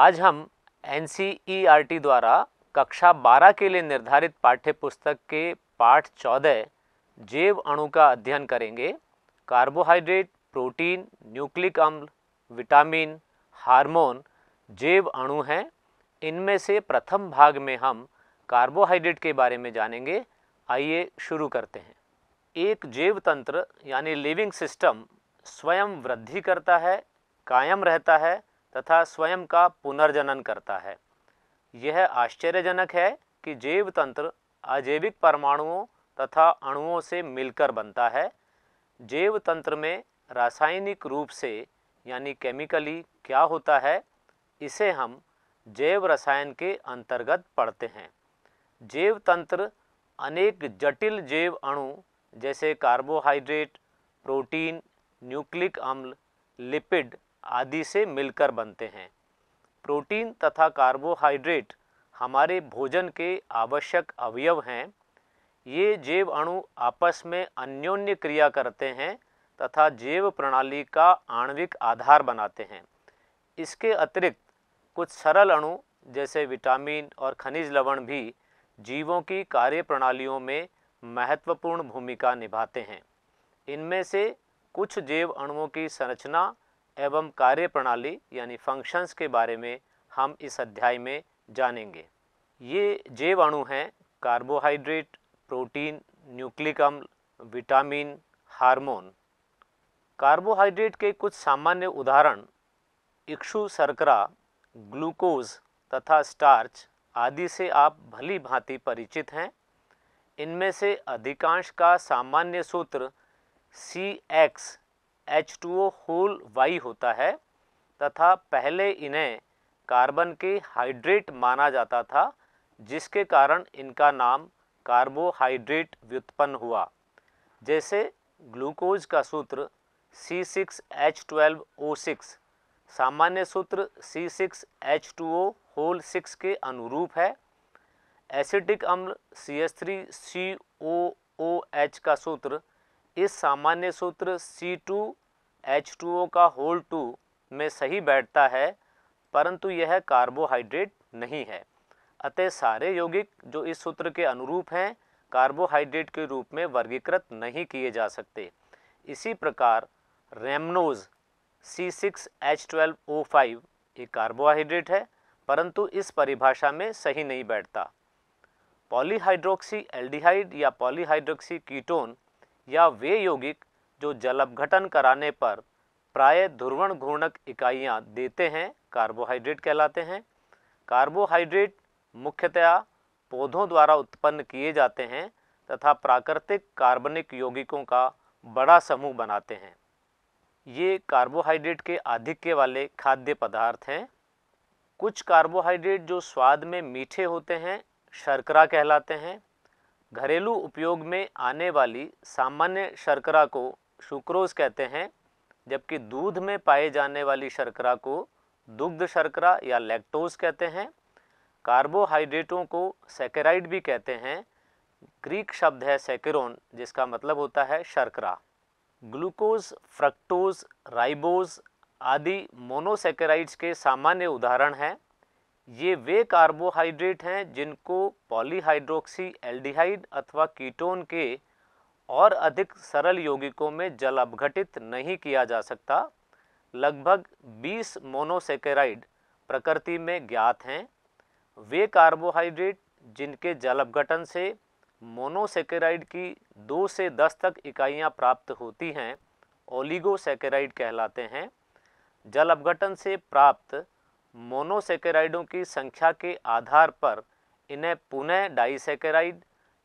आज हम N e द्वारा कक्षा 12 के लिए निर्धारित पाठ्य पुस्तक के पाठ 14 जैव अणु का अध्ययन करेंगे कार्बोहाइड्रेट प्रोटीन न्यूक्लिक अम्ल विटामिन हार्मोन जैव अणु हैं इनमें से प्रथम भाग में हम कार्बोहाइड्रेट के बारे में जानेंगे आइए शुरू करते हैं एक जैव तंत्र यानी लिविंग सिस्टम स्वयं वृद्धि करता है कायम रहता है तथा स्वयं का पुनर्जनन करता है यह आश्चर्यजनक है कि जैव तंत्र अजैविक परमाणुओं तथा अणुओं से मिलकर बनता है जैव तंत्र में रासायनिक रूप से यानी केमिकली क्या होता है इसे हम जैव रसायन के अंतर्गत पढ़ते हैं जैव तंत्र अनेक जटिल जैव अणु जैसे कार्बोहाइड्रेट प्रोटीन न्यूक्लिक अम्ल लिपिड आदि से मिलकर बनते हैं प्रोटीन तथा कार्बोहाइड्रेट हमारे भोजन के आवश्यक अवयव हैं ये जैव अणु आपस में अन्योन्य क्रिया करते हैं तथा जैव प्रणाली का आणविक आधार बनाते हैं इसके अतिरिक्त कुछ सरल अणु जैसे विटामिन और खनिज लवण भी जीवों की कार्य प्रणालियों में महत्वपूर्ण भूमिका निभाते हैं इनमें से कुछ जैव अणुओं की संरचना एवं कार्य प्रणाली यानी फंक्शंस के बारे में हम इस अध्याय में जानेंगे ये जैव अणु हैं कार्बोहाइड्रेट प्रोटीन न्यूक्लिक अम्ल विटामिन हार्मोन कार्बोहाइड्रेट के कुछ सामान्य उदाहरण इक्षु सर्करा ग्लूकोज तथा स्टार्च आदि से आप भली भांति परिचित हैं इनमें से अधिकांश का सामान्य सूत्र C x H two O whole y होता है तथा पहले इन्हें कार्बन के हाइड्रेट माना जाता था जिसके कारण इनका नाम कार्बोहाइड्रेट व्युत्पन्न हुआ जैसे ग्लूकोज का सूत्र C six H twelve O six सामान्य सूत्र C six H two O whole six के अनुरूप है एसिटिक अम्ल C S three C O O H का सूत्र इस सामान्य सूत्र C two H two O का होल टू में सही बैठता है परंतु यह कार्बोहाइड्रेट नहीं है अतः सारे यौगिक जो इस सूत्र के अनुरूप हैं कार्बोहाइड्रेट के रूप में वर्गीकृत नहीं किए जा सकते इसी प्रकार rhamnose C six H twelve O five एक कार्बोहाइड्रेट है परंतु इस परिभाषा में सही नहीं बैठता पॉलीहाइड्रोक्सी एल्डिहाइड या पॉलीहाइड्रोक्सी कीटोन या वे यौगिक जो जल अपघटन कराने पर प्राय ध्रुवण घूर्णक इकाइयाँ देते हैं कार्बोहाइड्रेट कहलाते हैं कार्बोहाइड्रेट मुख्यतया पौधों द्वारा उत्पन्न किए जाते हैं तथा प्राकृतिक कार्बनिक यौगिकों का बड़ा समूह बनाते हैं ये कार्बोहाइड्रेट के आधिक्य वाले खाद्य पदार्थ हैं कुछ कार्बोहाइड्रेट जो स्वाद में मीठे होते हैं शर्करा कहलाते हैं घरेलू उपयोग में आने वाली सामान्य शर्करा को शुक्रोज कहते हैं जबकि दूध में पाए जाने वाली शर्करा को दुग्ध शर्करा या लैक्टोज कहते हैं कार्बोहाइड्रेटों को सेकेराइड भी कहते हैं ग्रीक शब्द है सेकेरोन जिसका मतलब होता है शर्करा ग्लूकोज फ्रक्टोज राइबोज आदि मोनोसेकेराइड्स के सामान्य उदाहरण हैं ये वे कार्बोहाइड्रेट हैं जिनको पॉलीहाइड्रोक्सी एल्डिहाइड अथवा कीटोन के और अधिक सरल यौगिकों में जल अपघटित नहीं किया जा सकता लगभग 20 मोनोसेकेराइड प्रकृति में ज्ञात हैं वे कार्बोहाइड्रेट जिनके जल अपघटन से मोनोसेकेराइड की दो से दस तक इकाइयाँ प्राप्त होती हैं ओलिगोसेकेराइड कहलाते हैं जल अपघटन से प्राप्त मोनोसेकेराइडों की संख्या के आधार पर इन्हें पुनः डाइसेकेराइड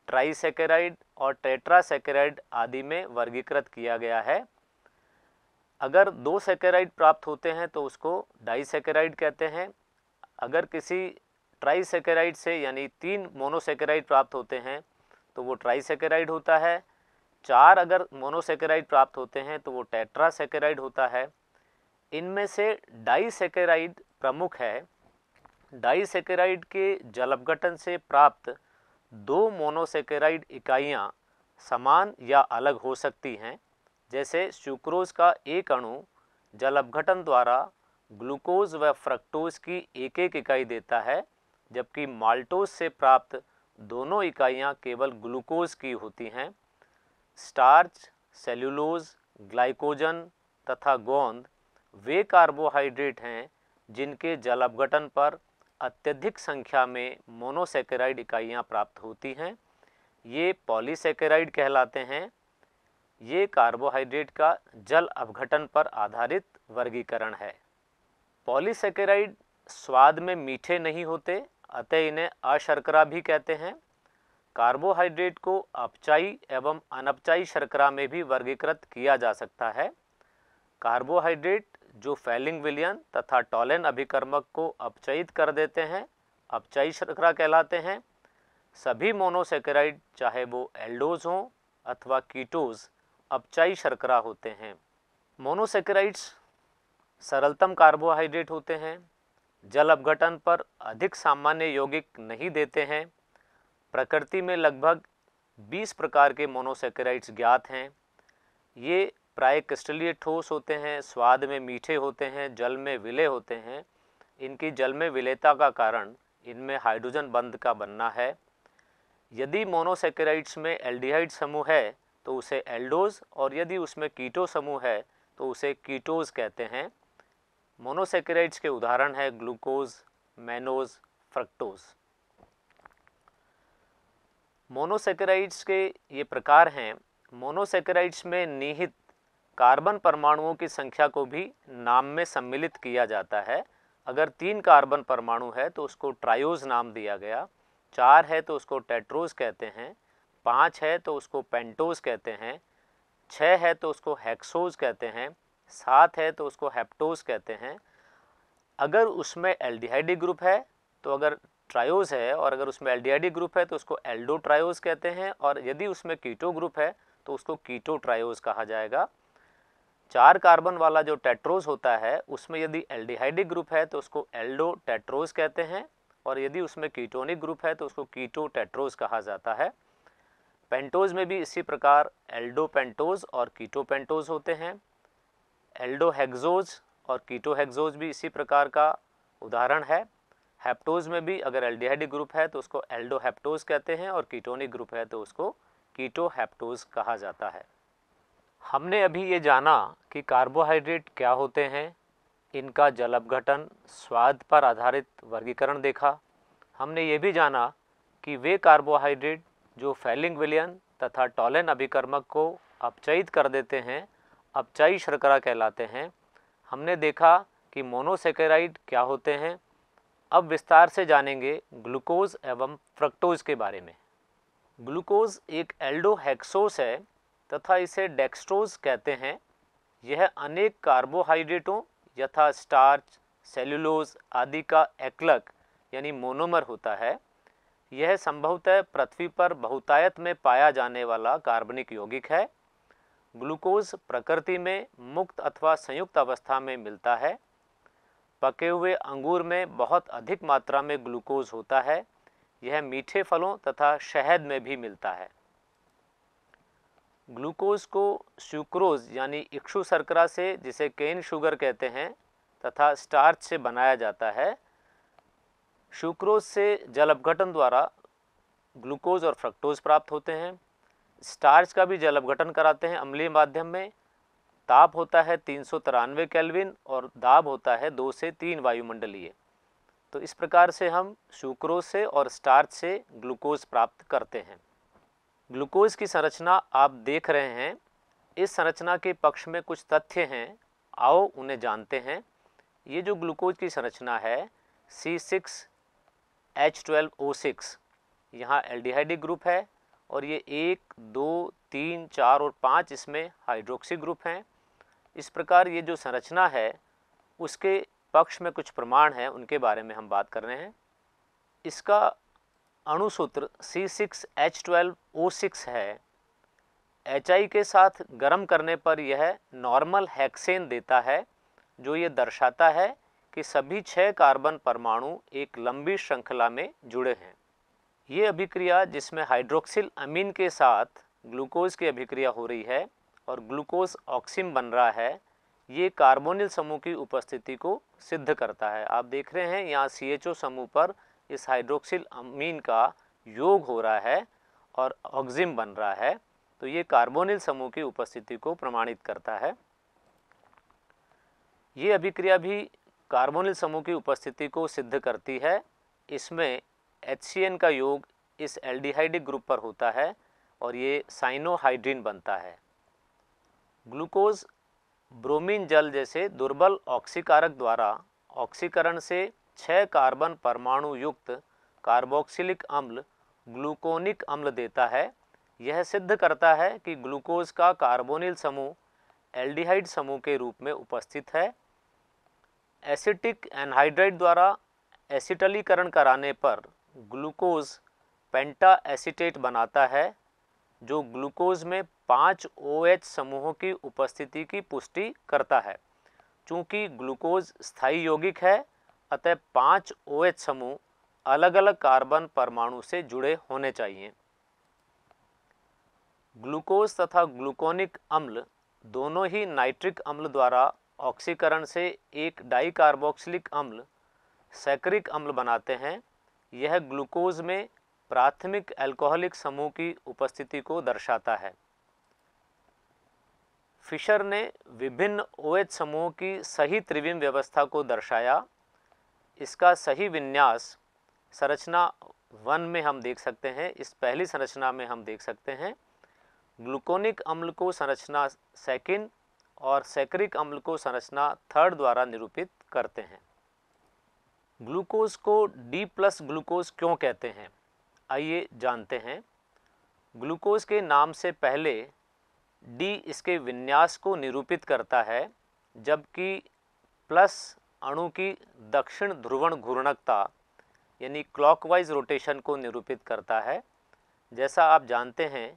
ट्राईसेकेराइड और टेट्रासेकेराइड आदि में वर्गीकृत किया गया है अगर दो सेकेराइड प्राप्त होते हैं तो उसको डाईसेकेराइड कहते हैं अगर किसी ट्राईसेकेराइड से यानी तीन मोनोसेकेराइड प्राप्त होते हैं तो वो ट्राइसेकेराइड होता है चार अगर मोनोसेकेराइड प्राप्त होते हैं तो वो टेट्रासेकेराइड होता है इनमें से डाइसेकेराइड प्रमुख है डाइसेकेराइड के जल से प्राप्त दो मोनोसेकेराइड इकाइयाँ समान या अलग हो सकती हैं जैसे सुक्रोज का एक अणु जल द्वारा ग्लूकोज व फ्रक्टोज की एक एक इकाई देता है जबकि माल्टोज से प्राप्त दोनों इकाइयाँ केवल ग्लूकोज की होती हैं स्टार्च सेल्यूलोज ग्लाइकोजन तथा गोंद वे कार्बोहाइड्रेट हैं जिनके जल अपघटन पर अत्यधिक संख्या में मोनोसेकेराइड इकाइयाँ प्राप्त होती हैं ये पॉलीसेकेराइड कहलाते हैं ये कार्बोहाइड्रेट का जल अपघटन पर आधारित वर्गीकरण है पॉलीसेकेराइड स्वाद में मीठे नहीं होते अतः इन्हें अशर्करा भी कहते हैं कार्बोहाइड्रेट को अपचाई एवं अनपचाई शर्करा में भी वर्गीकृत किया जा सकता है कार्बोहाइड्रेट जो फैलिंग विलियन तथा टॉलेन अभिकर्मक को अपचयित कर देते हैं अपचयी शर्करा कहलाते हैं सभी मोनोसेकेराइड चाहे वो एल्डोज हों अथवा कीटोज अपचयी शर्करा होते हैं मोनोसेकेराइड्स सरलतम कार्बोहाइड्रेट होते हैं जल अपघटन पर अधिक सामान्य यौगिक नहीं देते हैं प्रकृति में लगभग 20 प्रकार के मोनोसेकेराइड्स ज्ञात हैं ये प्राय क्रिस्टलीय ठोस होते हैं स्वाद में मीठे होते हैं जल में विलय होते हैं इनकी जल में विलयता का कारण इनमें हाइड्रोजन बंध का बनना है यदि मोनोसेकेराइड्स में एल्डिहाइड समूह है तो उसे एल्डोज और यदि उसमें कीटो समूह है तो उसे कीटोज कहते हैं मोनोसेकेराइड्स के उदाहरण है ग्लूकोज मैनोज फ्रक्टोज मोनोसेकेराइड्स के ये प्रकार हैं मोनोसेकेराइड्स में निहित कार्बन परमाणुओं की संख्या को भी नाम में सम्मिलित किया जाता है अगर तीन कार्बन परमाणु है तो उसको ट्रायोज नाम दिया गया चार है तो उसको टेट्रोज कहते हैं पाँच है तो उसको पेंटोज कहते हैं छः है तो उसको हेक्सोज कहते हैं सात है तो उसको हेप्टोज कहते हैं अगर उसमें एल्डिहाइडी ग्रुप है तो अगर ट्रायोज है और अगर उसमें एल्डिहाइडी ग्रुप है तो उसको एल्डो ट्रायोज कहते हैं और यदि उसमें कीटो ग्रुप है तो उसको कीटो ट्रायोज कहा जाएगा चार कार्बन वाला जो टेट्रोज होता है उसमें यदि एल्डिहाइडिक ग्रुप है तो उसको एल्डो टेट्रोज कहते हैं और यदि उसमें कीटोनिक ग्रुप है तो उसको कीटो टेट्रोज कहा जाता है पेंटोज में भी इसी प्रकार एल्डो पेंटोज और कीटो पेंटोज होते हैं एल्डो हेग्जोज और कीटो हेग्जोज भी इसी प्रकार का उदाहरण है हेप्टोज में भी अगर एल्डिहाइडिक ग्रुप है तो उसको एल्डो हेप्टोज कहते हैं और कीटोनिक ग्रुप है तो उसको कीटो हेप्टोज कहा जाता है हमने अभी ये जाना कि कार्बोहाइड्रेट क्या होते हैं इनका जल अपघटन स्वाद पर आधारित वर्गीकरण देखा हमने ये भी जाना कि वे कार्बोहाइड्रेट जो फैलिंग विलियन तथा टॉलेन अभिकर्मक को अपचयित कर देते हैं अपचयी शर्करा कहलाते हैं हमने देखा कि मोनोसेकेराइड क्या होते हैं अब विस्तार से जानेंगे ग्लूकोज एवं फ्रक्टोज के बारे में ग्लूकोज एक एल्डोहेक्सोस है तथा इसे डेक्स्ट्रोज कहते हैं यह अनेक कार्बोहाइड्रेटों यथा स्टार्च सेल्युलोज आदि का एकलक यानी मोनोमर होता है यह संभवतः पृथ्वी पर बहुतायत में पाया जाने वाला कार्बनिक यौगिक है ग्लूकोज प्रकृति में मुक्त अथवा संयुक्त अवस्था में मिलता है पके हुए अंगूर में बहुत अधिक मात्रा में ग्लूकोज होता है यह मीठे फलों तथा शहद में भी मिलता है ग्लूकोज को सुक्रोज यानी इक्षु शर्करा से जिसे केन शुगर कहते हैं तथा स्टार्च से बनाया जाता है सुक्रोज से जल अपघटन द्वारा ग्लूकोज और फ्रक्टोज प्राप्त होते हैं स्टार्च का भी जल अपघटन कराते हैं अम्लीय माध्यम में ताप होता है तीन सौ तिरानवे कैलविन और दाब होता है दो से तीन वायुमंडलीय तो इस प्रकार से हम सुक्रोज से और स्टार्च से ग्लूकोज प्राप्त करते हैं ग्लूकोज की संरचना आप देख रहे हैं इस संरचना के पक्ष में कुछ तथ्य हैं आओ उन्हें जानते हैं ये जो ग्लूकोज की संरचना है C six H twelve O six यहाँ एल ग्रुप है और ये एक दो तीन चार और पाँच इसमें हाइड्रोक्सी ग्रुप हैं इस प्रकार ये जो संरचना है उसके पक्ष में कुछ प्रमाण हैं उनके बारे में हम बात कर रहे हैं इसका अणुसूत्र C six H twelve O six है एच आई के साथ गर्म करने पर यह नॉर्मल हेक्सेन देता है जो ये दर्शाता है कि सभी छः कार्बन परमाणु एक लंबी श्रृंखला में जुड़े हैं ये अभिक्रिया जिसमें हाइड्रोक्सिल अमीन के साथ ग्लूकोज की अभिक्रिया हो रही है और ग्लूकोज ऑक्सिम बन रहा है ये कार्बोनिल समूह की उपस्थिति को सिद्ध करता है आप देख रहे हैं यहाँ सी समूह पर इस हाइड्रोक्सिल अमीन का योग हो रहा है और ऑक्जिम बन रहा है तो ये कार्बोनिल समूह की उपस्थिति को प्रमाणित करता है ये अभिक्रिया भी कार्बोनिल समूह की उपस्थिति को सिद्ध करती है इसमें एच का योग इस एल्डिहाइडिक ग्रुप पर होता है और ये साइनोहाइड्रीन बनता है ग्लूकोज ब्रोमीन जल जैसे दुर्बल ऑक्सीकारक द्वारा ऑक्सीकरण से छः कार्बन परमाणु युक्त कार्बोक्सिलिक अम्ल ग्लूकोनिक अम्ल देता है यह सिद्ध करता है कि ग्लूकोज का कार्बोनिल समूह एल्डिहाइड समूह के रूप में उपस्थित है एसिटिक एनहाइड्राइड द्वारा एसिटलीकरण कराने पर ग्लूकोज पेंटा एसिटेट बनाता है जो ग्लूकोज में पाँच ओ OH समूहों की उपस्थिति की पुष्टि करता है चूँकि ग्लूकोज स्थायी यौगिक है अतः पांच ओ OH समूह अलग अलग कार्बन परमाणु से जुड़े होने चाहिए ग्लूकोज तथा ग्लूकोनिक अम्ल दोनों ही नाइट्रिक अम्ल द्वारा ऑक्सीकरण से एक डाइकार्बोक्सिलिक अम्ल सैक्रिक अम्ल बनाते हैं यह ग्लूकोज में प्राथमिक अल्कोहलिक समूह की उपस्थिति को दर्शाता है फिशर ने विभिन्न ओएच समूहों की सही त्रिविम व्यवस्था को दर्शाया इसका सही विन्यास संरचना वन में हम देख सकते हैं इस पहली संरचना में हम देख सकते हैं ग्लूकोनिक अम्ल को संरचना सेकेंड और सैक्रिक अम्ल को संरचना थर्ड द्वारा निरूपित करते हैं ग्लूकोज को डी प्लस ग्लूकोज क्यों कहते हैं आइए जानते हैं ग्लूकोज के नाम से पहले डी इसके विन्यास को निरूपित करता है जबकि प्लस अणु की दक्षिण ध्रुवण घूर्णकता यानी क्लॉकवाइज रोटेशन को निरूपित करता है जैसा आप जानते हैं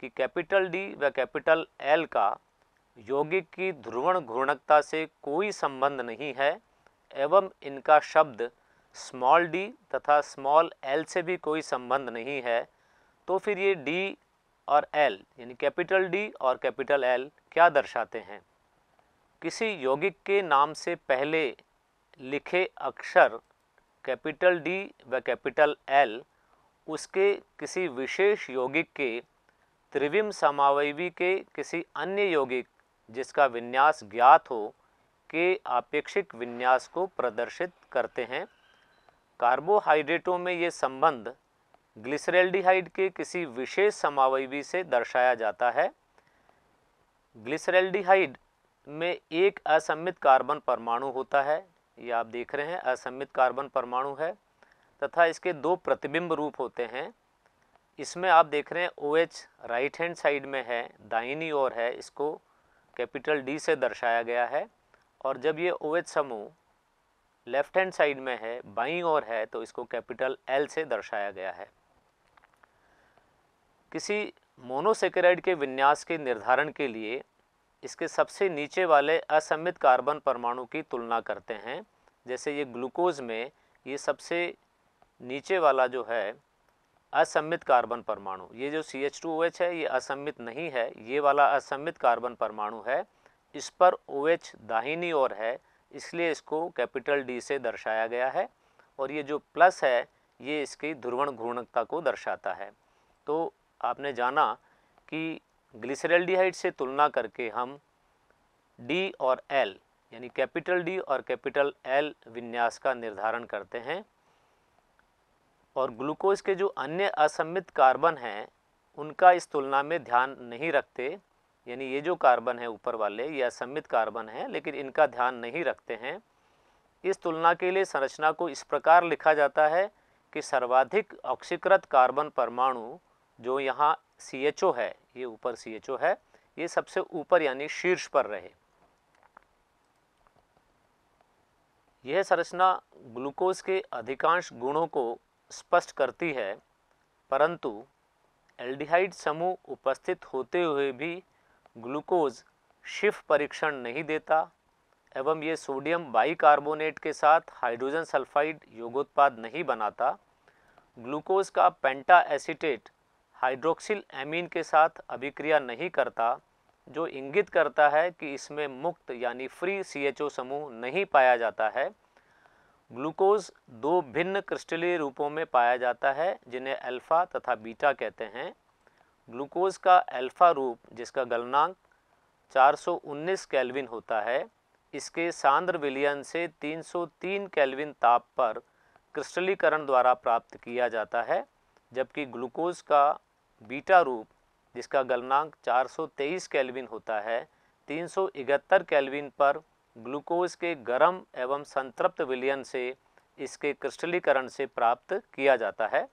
कि कैपिटल डी व कैपिटल एल का यौगिक की ध्रुवण घूर्णकता से कोई संबंध नहीं है एवं इनका शब्द स्मॉल डी तथा स्मॉल एल से भी कोई संबंध नहीं है तो फिर ये डी और एल यानी कैपिटल डी और कैपिटल एल क्या दर्शाते हैं किसी यौगिक के नाम से पहले लिखे अक्षर कैपिटल डी व कैपिटल एल उसके किसी विशेष यौगिक के त्रिविम समावयवी के किसी अन्य यौगिक जिसका विन्यास ज्ञात हो के आपेक्षिक विन्यास को प्रदर्शित करते हैं कार्बोहाइड्रेटों में ये संबंध ग्लिसरेल्डिहाइड के किसी विशेष समावयवी से दर्शाया जाता है ग्लिसरेल्डिहाइड में एक असम्मित कार्बन परमाणु होता है ये आप देख रहे हैं असमित कार्बन परमाणु है तथा इसके दो प्रतिबिंब रूप होते हैं इसमें आप देख रहे हैं O OH right hand side में है दाइनी ओर है इसको कैपिटल डी से दर्शाया गया है और जब ये ओ OH समूह लेफ्ट हैंड साइड में है बाई ओर है तो इसको कैपिटल एल से दर्शाया गया है किसी मोनोसेकेराइड के विन्यास के निर्धारण के लिए इसके सबसे नीचे वाले असमित कार्बन परमाणु की तुलना करते हैं जैसे ये ग्लूकोज में ये सबसे नीचे वाला जो है असमित कार्बन परमाणु ये जो C H two O H है ये असम्मित नहीं है ये वाला असम्मित कार्बन परमाणु है इस पर ओ एच दाहिनी ओर है इसलिए इसको कैपिटल डी से दर्शाया गया है और ये जो प्लस है ये इसकी ध्रुवण घूर्णकता को दर्शाता है तो आपने जाना कि ग्लिसरेल्डिहाइड से तुलना करके हम डी और एल यानी कैपिटल डी और कैपिटल एल विन्यास का निर्धारण करते हैं और ग्लूकोज के जो अन्य असम्मित कार्बन हैं उनका इस तुलना में ध्यान नहीं रखते यानी ये जो कार्बन है ऊपर वाले ये असम्मित कार्बन हैं लेकिन इनका ध्यान नहीं रखते हैं इस तुलना के लिए संरचना को इस प्रकार लिखा जाता है कि सर्वाधिक ऑक्सीकृत कार्बन परमाणु जो यहाँ सी एच ओ है ये ऊपर सी एच ओ है ये सबसे ऊपर यानी शीर्ष पर रहे यह संरचना ग्लूकोज के अधिकांश गुणों को स्पष्ट करती है परंतु एल्डिहाइड समूह उपस्थित होते हुए भी ग्लूकोज शिफ परीक्षण नहीं देता एवं ये सोडियम बाइकार्बोनेट के साथ हाइड्रोजन सल्फाइड योगोत्पाद नहीं बनाता ग्लूकोज का पेंटा एसिटेट हाइड्रोक्सिल एमीन के साथ अभिक्रिया नहीं करता जो इंगित करता है कि इसमें मुक्त यानी फ्री ओ समूह नहीं पाया जाता है ग्लूकोज दो भिन्न क्रिस्टलीय रूपों में पाया जाता है जिन्हें अल्फ़ा तथा बीटा कहते हैं ग्लूकोज का अल्फ़ा रूप जिसका गलनांक 419 केल्विन होता है इसके सांद्र विलयन से 303 केल्विन ताप पर क्रिस्टलीकरण द्वारा प्राप्त किया जाता है जबकि ग्लूकोज का बीटा रूप जिसका गलनांक 423 केल्विन होता है 371 केल्विन पर ग्लूकोज के गर्म एवं संतृप्त विलयन से इसके क्रिस्टलीकरण से प्राप्त किया जाता है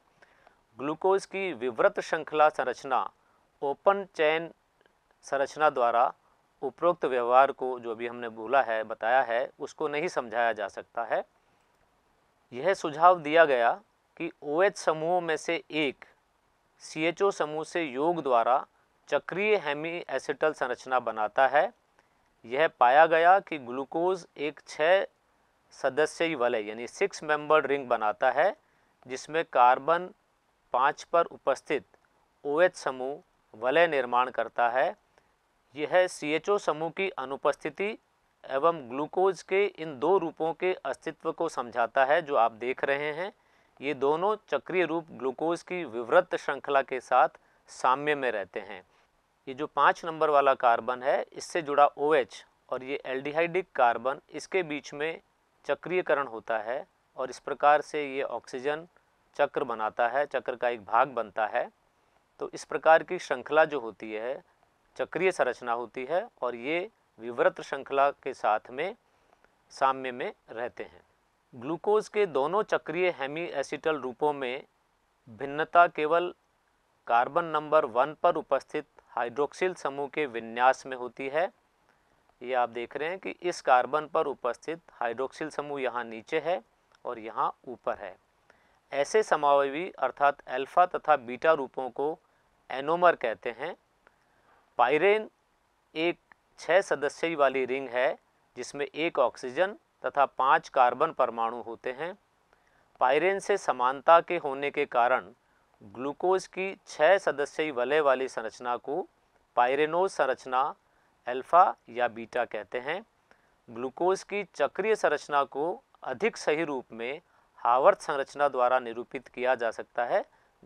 ग्लूकोज की विवृत श्रृंखला संरचना ओपन चैन संरचना द्वारा उपरोक्त व्यवहार को जो अभी हमने बोला है बताया है उसको नहीं समझाया जा सकता है यह सुझाव दिया गया कि ओएच समूहों में से एक सी समूह से योग द्वारा चक्रीय हेमी एसिटल संरचना बनाता है यह पाया गया कि ग्लूकोज एक छः सदस्यी वलय यानी सिक्स मेंबर रिंग बनाता है जिसमें कार्बन पाँच पर उपस्थित ओ एच समूह वलय निर्माण करता है यह सी समूह की अनुपस्थिति एवं ग्लूकोज के इन दो रूपों के अस्तित्व को समझाता है जो आप देख रहे हैं ये दोनों चक्रीय रूप ग्लूकोज की विवृत श्रृंखला के साथ साम्य में रहते हैं ये जो पाँच नंबर वाला कार्बन है इससे जुड़ा ओ OH और ये एल्डिहाइडिक कार्बन इसके बीच में चक्रीयकरण होता है और इस प्रकार से ये ऑक्सीजन चक्र बनाता है चक्र का एक भाग बनता है तो इस प्रकार की श्रृंखला जो होती है चक्रीय संरचना होती है और ये विवृत श्रृंखला के साथ में साम्य में रहते हैं ग्लूकोज के दोनों चक्रीय हेमी एसिटल रूपों में भिन्नता केवल कार्बन नंबर वन पर उपस्थित हाइड्रोक्सिल समूह के विन्यास में होती है ये आप देख रहे हैं कि इस कार्बन पर उपस्थित हाइड्रोक्सिल समूह यहाँ नीचे है और यहाँ ऊपर है ऐसे समावयवी अर्थात अल्फा तथा बीटा रूपों को एनोमर कहते हैं पायरेन एक छः सदस्यी वाली रिंग है जिसमें एक ऑक्सीजन तथा पांच कार्बन परमाणु होते हैं पायरेन से समानता के होने के कारण ग्लूकोज की छह सदस्यी वलय वाली संरचना को पायरेनोज संरचना अल्फा या बीटा कहते हैं ग्लूकोज की चक्रीय संरचना को अधिक सही रूप में हावर्थ संरचना द्वारा निरूपित किया जा सकता है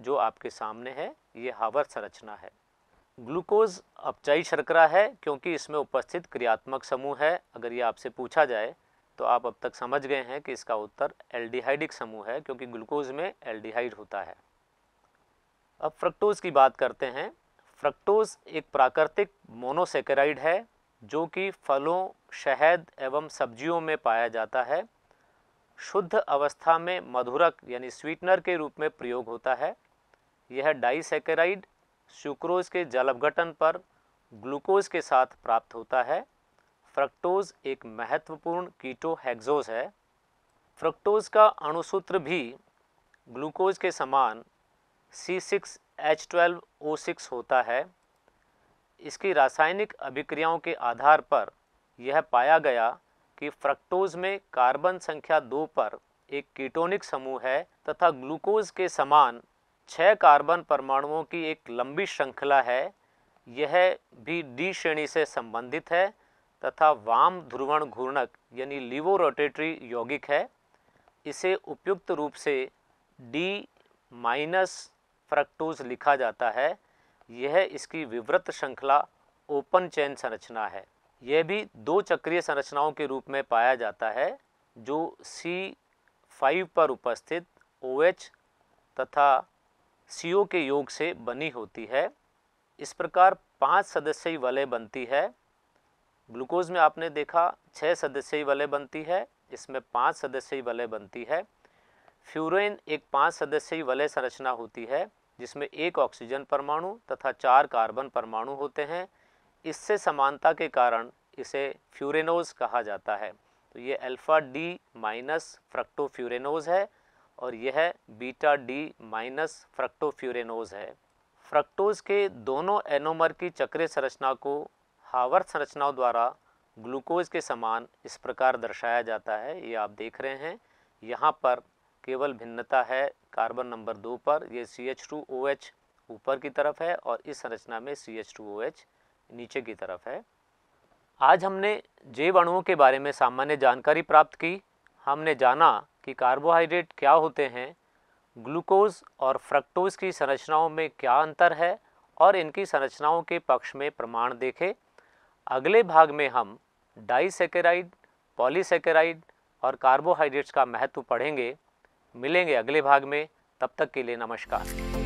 जो आपके सामने है ये हावर्थ संरचना है ग्लूकोज अपचाई शर्करा है क्योंकि इसमें उपस्थित क्रियात्मक समूह है अगर ये आपसे पूछा जाए तो आप अब तक समझ गए हैं कि इसका उत्तर एल्डिहाइडिक समूह है क्योंकि ग्लूकोज में एल्डिहाइड होता है अब फ्रक्टोज की बात करते हैं फ्रक्टोज एक प्राकृतिक मोनोसेकेराइड है जो कि फलों शहद एवं सब्जियों में पाया जाता है शुद्ध अवस्था में मधुरक यानी स्वीटनर के रूप में प्रयोग होता है यह डाइसेकेराइड सुक्रोज के जलवघटन पर ग्लूकोज के साथ प्राप्त होता है फ्रक्टोज एक महत्वपूर्ण कीटोहेक्सोज है फ्रक्टोज का अणुसूत्र भी ग्लूकोज के समान C6H12O6 होता है इसकी रासायनिक अभिक्रियाओं के आधार पर यह पाया गया कि फ्रक्टोज में कार्बन संख्या दो पर एक कीटोनिक समूह है तथा ग्लूकोज के समान छः कार्बन परमाणुओं की एक लंबी श्रृंखला है यह भी डी श्रेणी से संबंधित है तथा वाम ध्रुवण घूर्णक यानी लिवो रोटेटरी यौगिक है इसे उपयुक्त रूप से डी माइनस फ्रक्टोज लिखा जाता है यह इसकी विवृत श्रृंखला ओपन चैन संरचना है यह भी दो चक्रीय संरचनाओं के रूप में पाया जाता है जो सी फाइव पर उपस्थित ओ OH तथा सी के योग से बनी होती है इस प्रकार पांच सदस्यीय वलय बनती है ग्लूकोज में आपने देखा छः सदस्यीय वलय बनती है इसमें पाँच सदस्यीय वलय बनती है फ्यूरेन एक पाँच सदस्यीय वलय संरचना होती है जिसमें एक ऑक्सीजन परमाणु तथा चार कार्बन परमाणु होते हैं इससे समानता के कारण इसे फ्यूरेनोज कहा जाता है तो ये अल्फ़ा डी माइनस फ्रक्टोफ्यूरेनोज है और यह बीटा डी माइनस फ्रक्टोफ्यूरेनोज है फ्रक्टोज के दोनों एनोमर की चक्रीय संरचना को हावर संरचनाओं द्वारा ग्लूकोज के समान इस प्रकार दर्शाया जाता है ये आप देख रहे हैं यहाँ पर केवल भिन्नता है कार्बन नंबर दो पर यह C H two O H ऊपर की तरफ है और इस संरचना में C H two O H नीचे की तरफ है आज हमने जैव अणुओं के बारे में सामान्य जानकारी प्राप्त की हमने जाना कि कार्बोहाइड्रेट क्या होते हैं ग्लूकोज और फ्रक्टोज की संरचनाओं में क्या अंतर है और इनकी संरचनाओं के पक्ष में प्रमाण देखे अगले भाग में हम डाइसेकेराइड पॉलीसेकेराइड और कार्बोहाइड्रेट्स का महत्व पढ़ेंगे मिलेंगे अगले भाग में तब तक के लिए नमस्कार